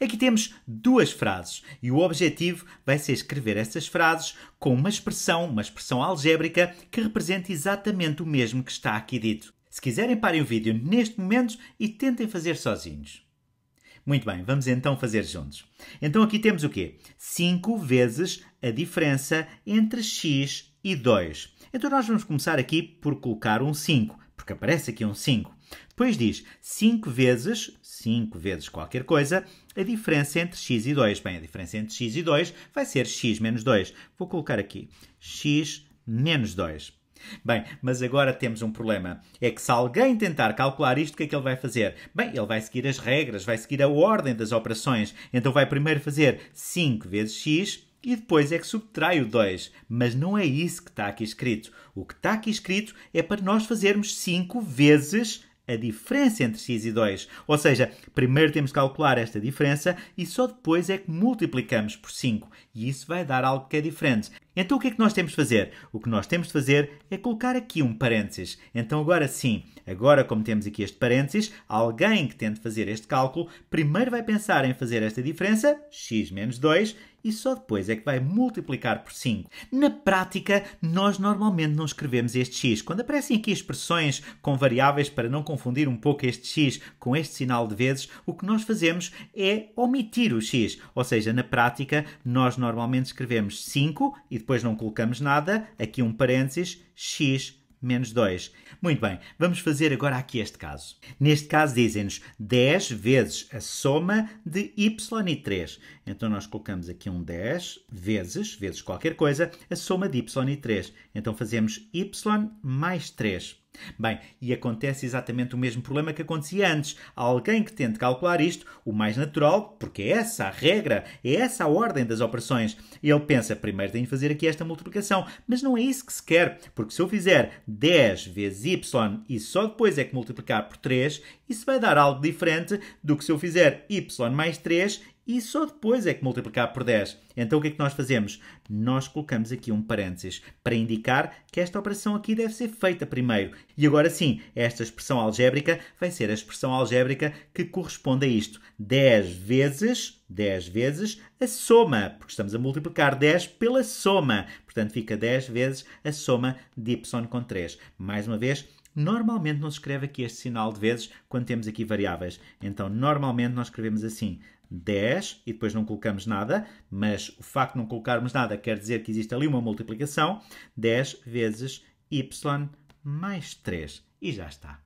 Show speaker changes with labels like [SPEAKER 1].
[SPEAKER 1] Aqui temos duas frases e o objetivo vai ser escrever essas frases com uma expressão, uma expressão algébrica que represente exatamente o mesmo que está aqui dito. Se quiserem, parem o vídeo neste momento e tentem fazer sozinhos. Muito bem, vamos então fazer juntos. Então aqui temos o quê? 5 vezes a diferença entre x e 2. Então nós vamos começar aqui por colocar um 5, porque aparece aqui um 5. Depois diz 5 vezes, 5 vezes qualquer coisa, a diferença entre x e 2. Bem, a diferença entre x e 2 vai ser x menos 2. Vou colocar aqui x menos 2. Bem, mas agora temos um problema. É que se alguém tentar calcular isto, o que é que ele vai fazer? Bem, ele vai seguir as regras, vai seguir a ordem das operações. Então vai primeiro fazer 5 vezes x e depois é que subtrai o 2. Mas não é isso que está aqui escrito. O que está aqui escrito é para nós fazermos 5 vezes a diferença entre x e 2. Ou seja, primeiro temos que calcular esta diferença e só depois é que multiplicamos por 5. E isso vai dar algo que é diferente. Então o que é que nós temos de fazer? O que nós temos de fazer é colocar aqui um parênteses. Então agora sim, agora como temos aqui este parênteses, alguém que tente fazer este cálculo primeiro vai pensar em fazer esta diferença, x menos 2, e só depois é que vai multiplicar por 5. Na prática, nós normalmente não escrevemos este x. Quando aparecem aqui expressões com variáveis para não confundir um pouco este x com este sinal de vezes, o que nós fazemos é omitir o x. Ou seja, na prática, nós normalmente escrevemos 5 e depois não colocamos nada, aqui um parênteses, x menos 2. Muito bem, vamos fazer agora aqui este caso. Neste caso dizem-nos 10 vezes a soma de y e 3. Então nós colocamos aqui um 10 vezes, vezes qualquer coisa, a soma de y e 3. Então fazemos y mais 3. Bem, e acontece exatamente o mesmo problema que acontecia antes. Alguém que tente calcular isto, o mais natural, porque é essa a regra, é essa a ordem das operações. Ele pensa, primeiro tenho de fazer aqui esta multiplicação, mas não é isso que se quer, porque se eu fizer 10 vezes y e só depois é que multiplicar por 3, isso vai dar algo diferente do que se eu fizer y mais 3 e só depois é que multiplicar por 10. Então o que é que nós fazemos? Nós colocamos aqui um parênteses para indicar que esta operação aqui deve ser feita primeiro. E agora sim, esta expressão algébrica vai ser a expressão algébrica que corresponde a isto. 10 vezes, 10 vezes a soma, porque estamos a multiplicar 10 pela soma. Portanto, fica 10 vezes a soma de y com 3. Mais uma vez, Normalmente não se escreve aqui este sinal de vezes quando temos aqui variáveis. Então, normalmente nós escrevemos assim 10 e depois não colocamos nada, mas o facto de não colocarmos nada quer dizer que existe ali uma multiplicação. 10 vezes y mais 3. E já está.